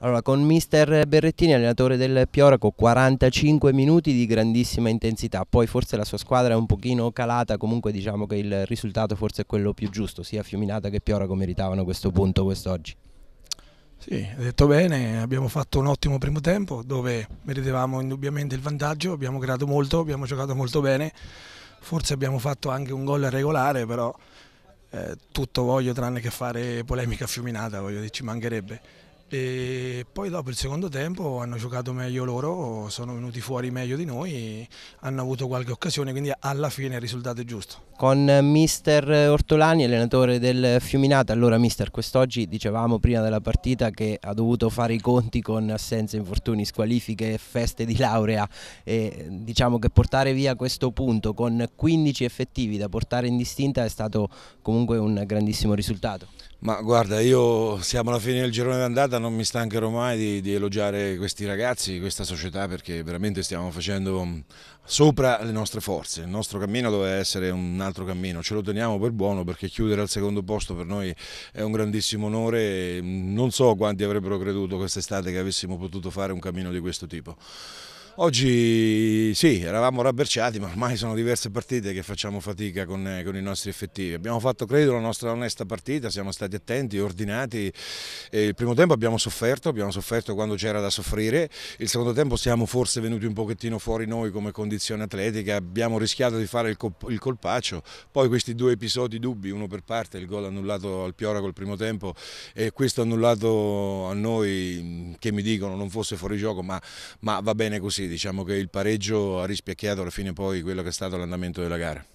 Allora, con mister Berrettini, allenatore del Pioraco, 45 minuti di grandissima intensità, poi forse la sua squadra è un pochino calata, comunque diciamo che il risultato forse è quello più giusto, sia Fiuminata che Pioraco meritavano questo punto quest'oggi. Sì, hai detto bene, abbiamo fatto un ottimo primo tempo dove meritavamo indubbiamente il vantaggio, abbiamo creato molto, abbiamo giocato molto bene, forse abbiamo fatto anche un gol regolare, però eh, tutto voglio tranne che fare polemica a Fiuminata, voglio dire, ci mancherebbe e poi dopo il secondo tempo hanno giocato meglio loro, sono venuti fuori meglio di noi, hanno avuto qualche occasione, quindi alla fine il risultato è giusto. Con mister Ortolani, allenatore del Fiuminata, allora mister quest'oggi dicevamo prima della partita che ha dovuto fare i conti con assenze, infortuni, squalifiche e feste di laurea e diciamo che portare via questo punto con 15 effettivi da portare in distinta è stato comunque un grandissimo risultato. Ma guarda, io siamo alla fine del girone d'andata puntata non mi stancherò mai di, di, elogiare questi ragazzi, questa società perché veramente stiamo facendo mm, sopra le nostre forze, il nostro cammino doveva essere un altro cammino, ce lo teniamo per buono perché chiudere al secondo posto per noi è un grandissimo onore, mm, non so quanti avrebbero creduto quest'estate che avessimo potuto fare un cammino di questo tipo. Oggi sì, eravamo rabberciati, ma ormai sono diverse partite che facciamo fatica con, con, i nostri effettivi. Abbiamo fatto, credo, la nostra onesta partita, siamo stati attenti, ordinati. E il primo tempo abbiamo sofferto, abbiamo sofferto quando c'era da soffrire. Il secondo tempo siamo forse venuti un pochettino fuori noi come condizione atletica, abbiamo rischiato di fare il, col il colpaccio. Poi questi due episodi dubbi, uno per parte, il gol annullato al Piora col primo tempo e questo annullato a noi che mi dicono non fosse fuori gioco, ma, ma va bene così, diciamo che il pareggio ha rispecchiato alla fine poi quello che è stato l'andamento della gara.